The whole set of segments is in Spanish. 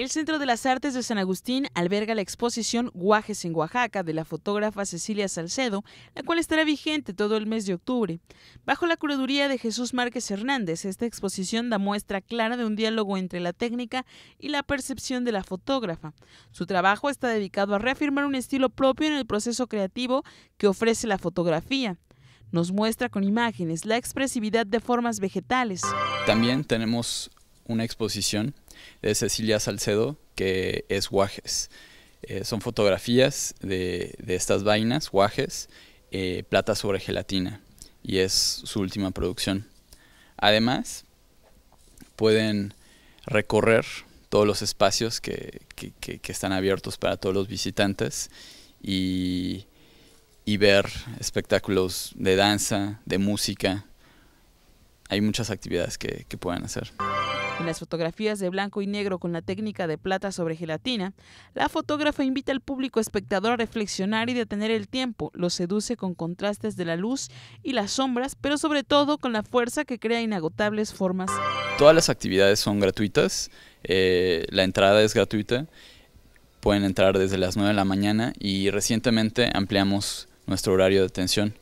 El Centro de las Artes de San Agustín alberga la exposición Guajes en Oaxaca de la fotógrafa Cecilia Salcedo, la cual estará vigente todo el mes de octubre. Bajo la curaduría de Jesús Márquez Hernández, esta exposición da muestra clara de un diálogo entre la técnica y la percepción de la fotógrafa. Su trabajo está dedicado a reafirmar un estilo propio en el proceso creativo que ofrece la fotografía. Nos muestra con imágenes la expresividad de formas vegetales. También tenemos una exposición de Cecilia Salcedo, que es Guajes. Eh, son fotografías de, estas vainas, Guajes, eh, plata sobre gelatina, y es su última producción. Además, pueden recorrer todos los espacios que, están abiertos para todos los visitantes y, ver espectáculos de danza, de música, hay muchas actividades que, que pueden hacer. En las fotografías de blanco y negro con la técnica de plata sobre gelatina, la fotógrafa invita al público espectador a reflexionar y detener el tiempo, lo seduce con contrastes de la luz y las sombras, pero sobre todo con la fuerza que crea inagotables formas. Todas las actividades son gratuitas, eh, la entrada es gratuita, pueden entrar desde las 9 de la mañana y recientemente ampliamos nuestro horario de atención,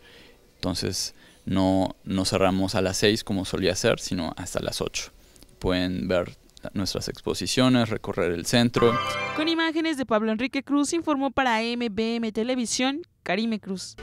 entonces no, no cerramos a las 6 como solía hacer, sino hasta las 8. Pueden ver nuestras exposiciones, recorrer el centro. Con imágenes de Pablo Enrique Cruz informó para MBM Televisión, Karime Cruz.